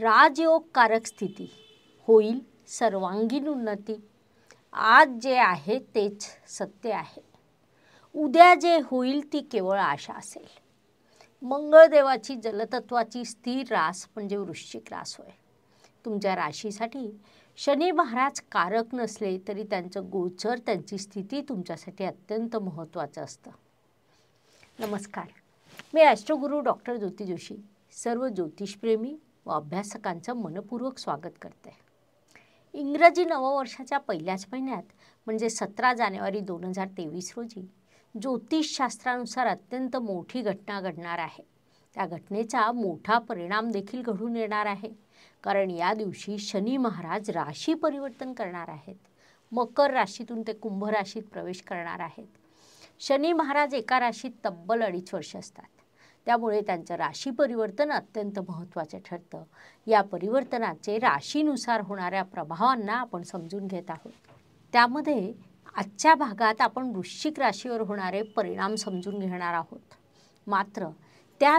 राजयोगकारक स्थिती होईल सर्वांगीण उन्नती आज जे आहे तेच सत्य आहे उद्या जे होईल ती केवळ आशा असेल मंगळदेवाची जलतत्वाची स्थिर रास म्हणजे वृश्चिक रास होय तुमच्या राशीसाठी शनी महाराज कारक नसले तरी त्यांचं गोचर त्यांची स्थिती तुमच्यासाठी अत्यंत महत्त्वाचं असतं नमस्कार मी ॲस्ट्रोगुरू डॉक्टर ज्योती जोशी सर्व ज्योतिषप्रेमी व अभ्यासकांचं मनपूर्वक स्वागत करते इंग्रजी नववर्षाच्या पहिल्याच महिन्यात म्हणजे सतरा जानेवारी दोन हजार तेवीस रोजी ज्योतिषशास्त्रानुसार अत्यंत मोठी घटना घडणार आहे त्या घटनेचा मोठा परिणाम देखील घडून येणार आहे कारण या दिवशी शनी महाराज राशी परिवर्तन करणार आहेत मकर राशीतून ते कुंभ राशीत प्रवेश करणार आहेत शनी महाराज एका राशीत तब्बल अडीच वर्ष असतात त्यामुळे त्यांचं राशी परिवर्तन अत्यंत महत्त्वाचं ठरतं या परिवर्तनाचे राशीनुसार होणाऱ्या प्रभावांना आपण समजून घेत आहोत त्यामध्ये आजच्या भागात आपण वृश्चिक राशीवर होणारे परिणाम समजून घेणार आहोत मात्र त्या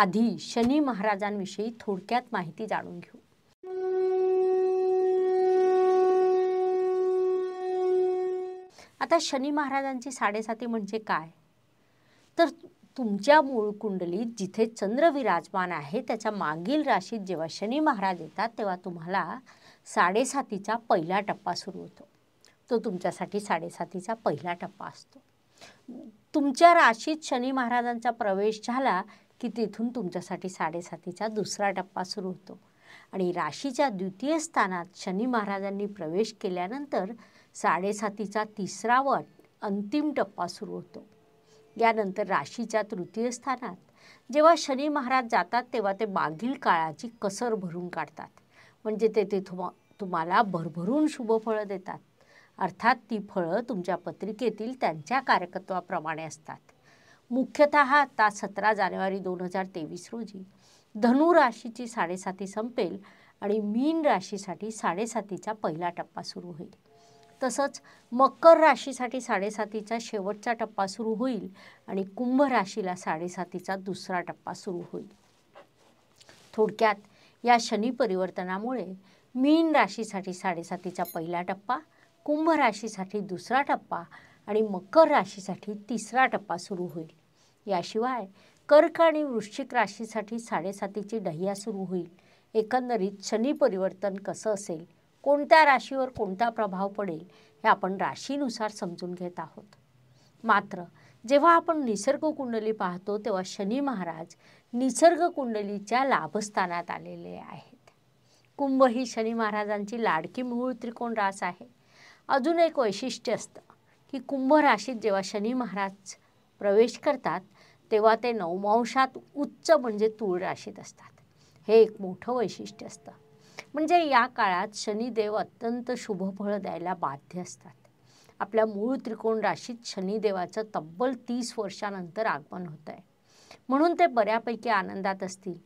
आधी शनी महाराजांविषयी थोडक्यात माहिती जाणून घेऊ आता शनी महाराजांची साडेसाती म्हणजे काय तर तुमच्या मूळ कुंडलीत जिथे चंद्र विराजमान आहे त्याच्या मागील राशीत जेव्हा शनी महाराज येतात तेव्हा तुम्हाला साडेसातीचा पहिला टप्पा सुरू होतो तो तुमच्यासाठी साडेसातीचा पहिला टप्पा असतो तुमच्या राशीत शनी महाराजांचा प्रवेश झाला की तिथून तुमच्यासाठी साडेसातीचा दुसरा टप्पा सुरू होतो आणि राशीच्या द्वितीय स्थानात शनी महाराजांनी प्रवेश केल्यानंतर साडेसातीचा तिसरा वट अंतिम टप्पा सुरू होतो यानंतर राशीच्या तृतीय स्थानात जेव्हा शनी महाराज जातात तेव्हा ते मागील काळाची कसर भरून काढतात म्हणजे ते ते तुमा तुम्हाला भरभरून शुभ फळं देतात अर्थात ती फळं तुमच्या पत्रिकेतील त्यांच्या कार्यकत्वाप्रमाणे असतात मुख्यत आता सतरा जानेवारी दोन हजार तेवीस रोजी धनु राशीची साडेसाती संपेल आणि मीन राशीसाठी साडेसातीचा पहिला टप्पा सुरू होईल तसंच मकर राशीसाठी साडेसातीचा शेवटचा टप्पा सुरू होईल आणि कुंभ राशीला साडेसातीचा दुसरा टप्पा सुरू होईल थोडक्यात या शनी परिवर्तनामुळे मीन राशीसाठी साडेसातीचा पहिला टप्पा कुंभ राशीसाठी दुसरा टप्पा आणि मकर राशीसाठी तिसरा टप्पा सुरू होईल याशिवाय कर्क आणि वृश्चिक राशीसाठी साडेसातीची डह्या सुरू होईल एकंदरीत शनी परिवर्तन कसं असेल कोणत्या राशीवर कोणता प्रभाव पडेल हे आपण राशीनुसार समजून घेत आहोत मात्र जेव्हा आपण निसर्ग कुंडली पाहतो तेव्हा शनी महाराज निसर्ग कुंडलीच्या लाभस्थानात आलेले आहेत कुंभ ही शनी महाराजांची लाडकी मूळ त्रिकोण रास आहे अजून एक वैशिष्ट्य असतं की कुंभ राशीत जेव्हा शनी महाराज प्रवेश करतात तेव्हा ते नवमांशात उच्च म्हणजे तूळ राशीत असतात हे एक मोठं वैशिष्ट्य असतं म्हणजे या काळात शनिदेव अत्यंत शुभ फळ द्यायला बाध्य असतात आपल्या मूळ त्रिकोण राशीत शनिदेवाचं तब्बल तीस वर्षानंतर आगमन होत आहे म्हणून ते बऱ्यापैकी आनंदात असतील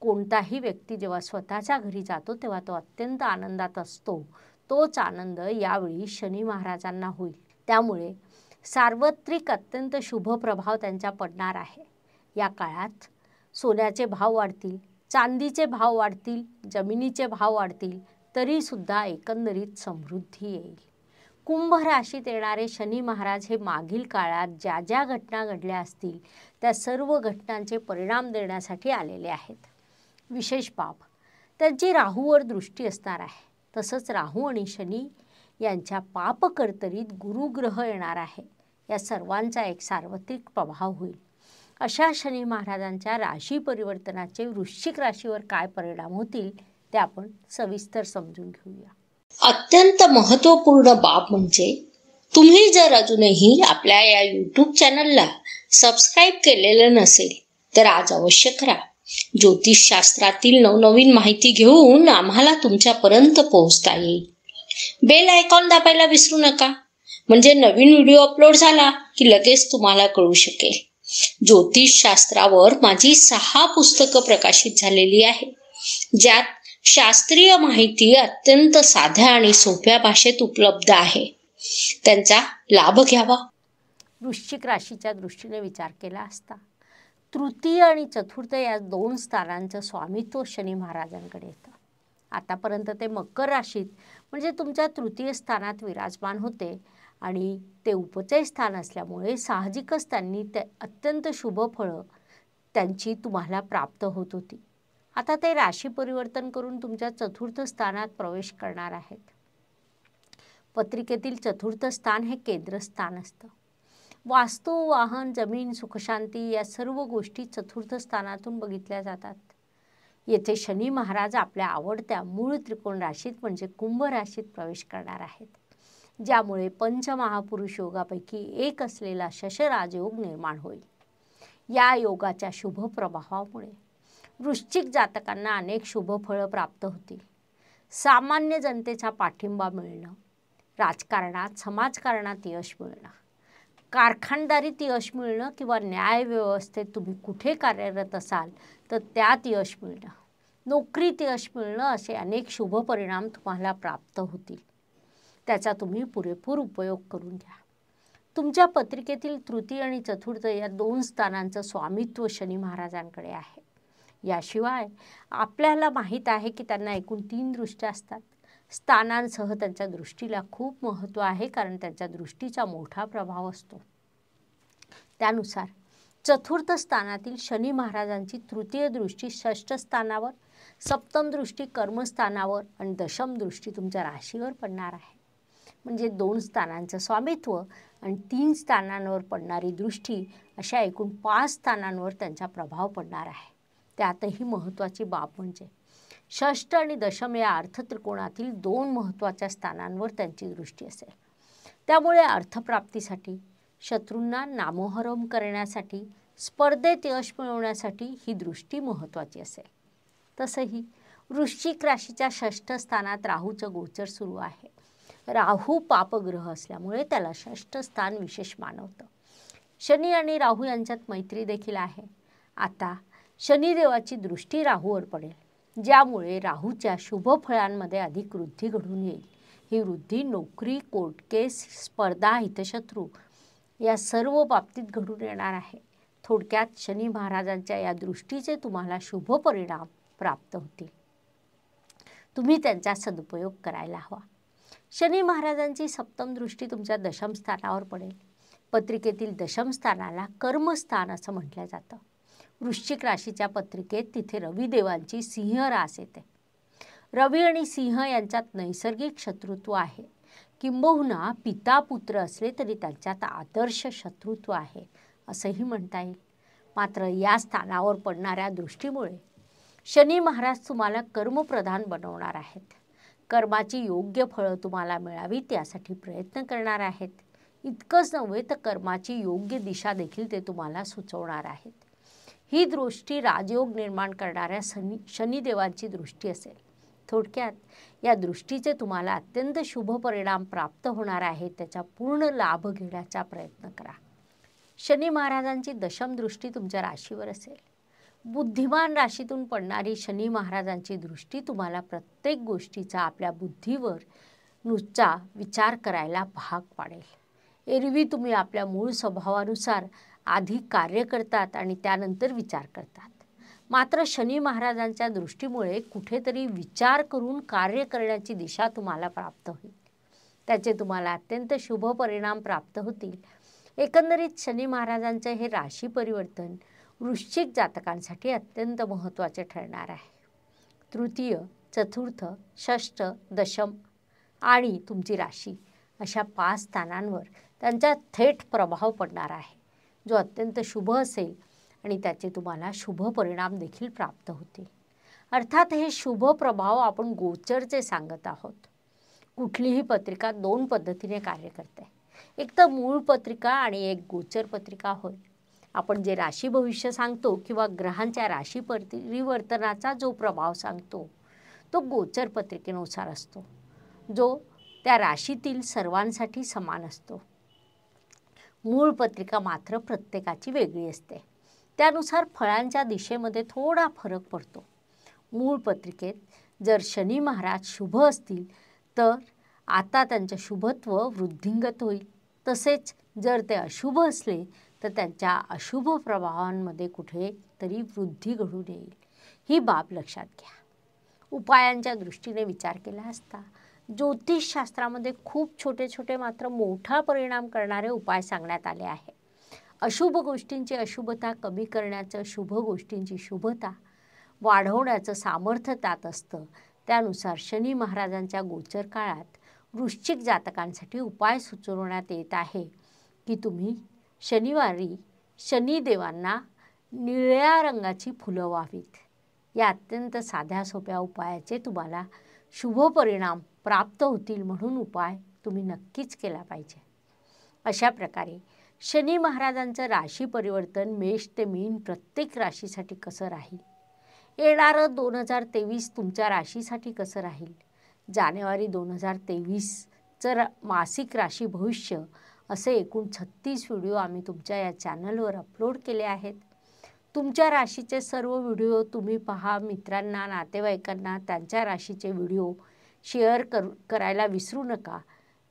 कोणताही व्यक्ती जेव्हा स्वतःच्या घरी जातो तेव्हा तो अत्यंत आनंदात असतो तोच आनंद यावेळी शनी महाराजांना होईल त्यामुळे सार्वत्रिक अत्यंत शुभ प्रभाव त्यांचा पडणार आहे या काळात सोन्याचे भाव वाढतील चांदीचे भाव वाढतील जमिनीचे भाव वाढतील तरीसुद्धा एकंदरीत समृद्धी येईल कुंभ राशीत येणारे शनी महाराज हे मागील काळात ज्या ज्या घटना घडल्या असतील त्या सर्व घटनांचे परिणाम देण्यासाठी आलेले आहेत विशेष बाब त्यांची राहूवर दृष्टी असणार आहे तसंच राहू आणि शनी यांच्या पापकर्तरीत गुरुग्रह येणार आहे या सर्वांचा एक सार्वत्रिक प्रभाव होईल अशा शनी महाराजांच्या राशी परिवर्तनाचे वृश्चिक राशीवर काय परिणाम होतील ते आपण सविस्तर समजून घेऊया अत्यंत महत्त्वपूर्ण बाब म्हणजे तुम्ही जर अजूनही आपल्या या युट्यूब चॅनलला सबस्क्राईब केलेलं नसेल तर आज अवश्य करा ज्योतिषशास्त्रातील नवनवीन माहिती घेऊन आम्हाला तुमच्यापर्यंत पोहोचता येईल बेल आयकॉन दाबायला विसरू नका म्हणजे नवीन व्हिडिओ अपलोड झाला की लगेच तुम्हाला कळू शकेल ज्योतिषशास्त्रावर माझी सहा पुस्तकं प्रकाशित झालेली आहे ज्यात शास्त्रीय माहिती अत्यंत साध्या आणि सोप्या भाषेत उपलब्ध आहे त्यांचा लाभ घ्यावा वृश्चिक राशीच्या दृष्टीने विचार केला असता तृतीय आणि चतुर्थ या दोन स्थानांचं स्वामित्व शनी महाराजांकडे येतं आतापर्यंत ते मकर राशीत म्हणजे तुमच्या तृतीय स्थानात विराजमान होते आणि ते उपचय स्थान असल्यामुळे साहजिकच त्यांनी ते अत्यंत शुभ फळं त्यांची तुम्हाला प्राप्त होत होती आता ते राशी परिवर्तन करून तुमच्या चतुर्थ स्थानात प्रवेश करणार आहेत पत्रिकेतील चतुर्थ स्थान हे केंद्रस्थान असतं वास्तू वाहन जमीन सुखशांती या सर्व गोष्टी चतुर्थ स्थानातून बघितल्या जातात येथे शनी महाराज आपल्या आवडत्या मूळ त्रिकोण राशीत म्हणजे कुंभ राशीत प्रवेश करणार आहेत ज्यामुळे पंचमहापुरुष योगापैकी एक असलेला शशराजयोग निर्माण होईल या योगाच्या शुभ प्रभावामुळे वृश्चिक जातकांना अनेक शुभ फळं प्राप्त होतील सामान्य जनतेचा पाठिंबा मिळणं राजकारणात समाजकारणात यश मिळणं कारखानदारीत यश मिळणं किंवा न्यायव्यवस्थेत तुम्ही कुठे कार्यरत असाल तर त्यात यश मिळणं नोकरीत यश मिळणं असे अनेक शुभ परिणाम तुम्हाला प्राप्त होतील त्याचा तुम्ही पुरेपूर उपयोग करून घ्या तुमच्या पत्रिकेतील तृतीय आणि चतुर्थ या दोन स्थानांचं स्वामित्व शनी महाराजांकडे आहे याशिवाय आपल्याला माहीत आहे की त्यांना एकूण तीन दृष्ट्या असतात स्थानांसह त्यांच्या दृष्टीला खूप महत्त्व आहे कारण त्यांच्या दृष्टीचा मोठा प्रभाव असतो त्यानुसार चतुर्थ स्थानातील शनी महाराजांची तृतीय दृष्टी षष्ठ स्थानावर सप्तम दृष्टी कर्मस्थानावर आणि दशम दृष्टी तुमच्या राशीवर पडणार आहे म्हणजे दोन स्थानांचं स्वामित्व आणि तीन स्थानांवर पडणारी दृष्टी अशा एकूण पाच स्थानांवर त्यांचा प्रभाव पडणार आहे त्यातही महत्त्वाची बाब म्हणजे षष्ठ आणि दशम या अर्थत्रिकोणातील दोन महत्त्वाच्या स्थानांवर त्यांची दृष्टी असेल त्यामुळे अर्थप्राप्तीसाठी शत्रूंना नामोहरम करण्यासाठी स्पर्धेत यश मिळवण्यासाठी ही दृष्टी महत्त्वाची असेल तसंही वृश्चिक राशीच्या षष्ठ स्थानात राहूचं गोचर सुरू आहे राहू पापग्रह असल्यामुळे त्याला षष्ठ स्थान विशेष मानवतं शनी आणि राहू यांच्यात मैत्री देखील आहे आता शनिदेवाची दृष्टी राहूवर पडेल ज्यामुळे राहूच्या शुभ फळांमध्ये अधिक वृद्धी घडून येईल ही वृद्धी नोकरी कोर्ट केस स्पर्धा हितशत्रू या सर्व बाबतीत घडून येणार आहे थोडक्यात शनी महाराजांच्या या दृष्टीचे तुम्हाला शुभ परिणाम प्राप्त होतील तुम्ही त्यांचा सदुपयोग करायला हवा शनी महाराजांची सप्तम दृष्टी तुमच्या दशमस्थानावर पडेल पत्रिकेतील दशमस्थानाला कर्मस्थान असं म्हटलं जातं वृश्चिक राशीच्या पत्रिकेत तिथे रविदेवांची सिंह रास येते रवी आणि सिंह यांच्यात नैसर्गिक शत्रुत्व आहे किंबहुना पिता पुत्र असले तरी त्यांच्यात आदर्श शत्रुत्व आहे असंही म्हणता येईल मात्र या स्थानावर पडणाऱ्या दृष्टीमुळे शनी महाराज तुम्हाला कर्मप्रधान बनवणार आहेत कर्माची योग्य फळं तुम्हाला मिळावी त्यासाठी प्रयत्न करणार आहेत इतकंच नव्हे तर कर्माची योग्य दिशा देखील ते तुम्हाला सुचवणार आहेत ही दृष्टी राजयोग निर्माण करणाऱ्या शनी शनिदेवांची दृष्टी असेल थोडक्यात या दृष्टीचे तुम्हाला अत्यंत शुभ परिणाम प्राप्त होणार आहे त्याचा पूर्ण लाभ घेण्याचा प्रयत्न करा शनी महाराजांची दशम दृष्टी तुमच्या राशीवर असेल बुद्धिमान राशीतून पडणारी शनी महाराजांची दृष्टी तुम्हाला प्रत्येक गोष्टीचा आपल्या बुद्धीवर नुसता विचार करायला भाग पाडेल एरवी तुम्ही आपल्या मूळ स्वभावानुसार आधी कार्य करतात आणि त्यानंतर विचार करतात मात्र शनी महाराजांच्या दृष्टीमुळे कुठेतरी विचार करून कार्य करण्याची दिशा तुम्हाला प्राप्त होईल त्याचे तुम्हाला अत्यंत शुभ परिणाम प्राप्त होतील एकंदरीत शनी महाराजांचे हे राशी परिवर्तन वृश्चिक जातकांसाठी अत्यंत महत्त्वाचे ठरणार आहे तृतीय चतुर्थ षष्ठ दशम आणि तुमची राशी अशा पाच स्थानांवर त्यांचा थेट प्रभाव पडणार आहे जो अत्यंत शुभ असेल आणि त्याचे तुम्हाला शुभ परिणाम देखील प्राप्त होतील अर्थात हे शुभ प्रभाव आपण गोचरचे सांगत आहोत कुठलीही पत्रिका दोन पद्धतीने कार्य करते एक तर मूळ पत्रिका आणि एक गोचर पत्रिका होय आपण जे राशी भविष्य सांगतो किंवा ग्रहांच्या राशी परिवर्तनाचा जो प्रभाव सांगतो तो गोचर पत्रिकेनुसार असतो जो त्या राशीतील सर्वांसाठी समान असतो मूळ पत्रिका मात्र प्रत्येकाची वेगळी असते त्यानुसार फळांच्या दिशेमध्ये थोडा फरक पडतो मूळ पत्रिकेत जर शनी महाराज शुभ असतील तर आता त्यांचं शुभत्व वृद्धिंगत होईल तसेच जर ते अशुभ असले तर त्यांच्या अशुभ प्रभावांमध्ये कुठे तरी वृद्धी घडून येईल ही बाब लक्षात घ्या उपायांच्या दृष्टीने विचार केला असता ज्योतिषशास्त्रामध्ये खूप छोटे छोटे मात्र मोठा परिणाम करणारे उपाय सांगण्यात आले आहे अशुभ गोष्टींची अशुभता कमी करण्याचं शुभ गोष्टींची शुभता वाढवण्याचं सामर्थ्य त्यात असतं त्यानुसार शनी महाराजांच्या गोचर काळात वृश्चिक जातकांसाठी उपाय सुचवण्यात येत आहे की तुम्ही शनिवारी शनिदेवांना निळ्या रंगाची फुलं व्हावीत या अत्यंत साध्या सोप्या उपायाचे तुम्हाला शुभ परिणाम प्राप्त होतील म्हणून उपाय तुम्ही नक्कीच केला पाहिजे अशा प्रकारे शनी महाराजांचं राशी परिवर्तन मेष ते मीन प्रत्येक राशीसाठी कसं राहील येणारं दोन हजार तेवीस तुमच्या राशीसाठी कसं राहील जानेवारी दोन हजार तेवीसचं मासिक राशी भविष्य असे एकूण छत्तीस व्हिडिओ आम्ही तुमच्या या चॅनलवर अपलोड केले आहेत तुमच्या राशीचे सर्व व्हिडिओ तुम्ही पहा मित्रांना नातेवाईकांना त्यांच्या राशीचे व्हिडिओ शेअर कर करायला विसरू नका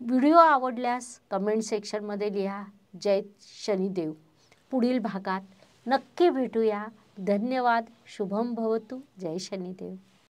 व्हिडिओ आवडल्यास कमेंट सेक्शनमध्ये लिहा जय शनिदेव पुढील भागात नक्की भेटूया धन्यवाद शुभम भवतु जय शनिदेव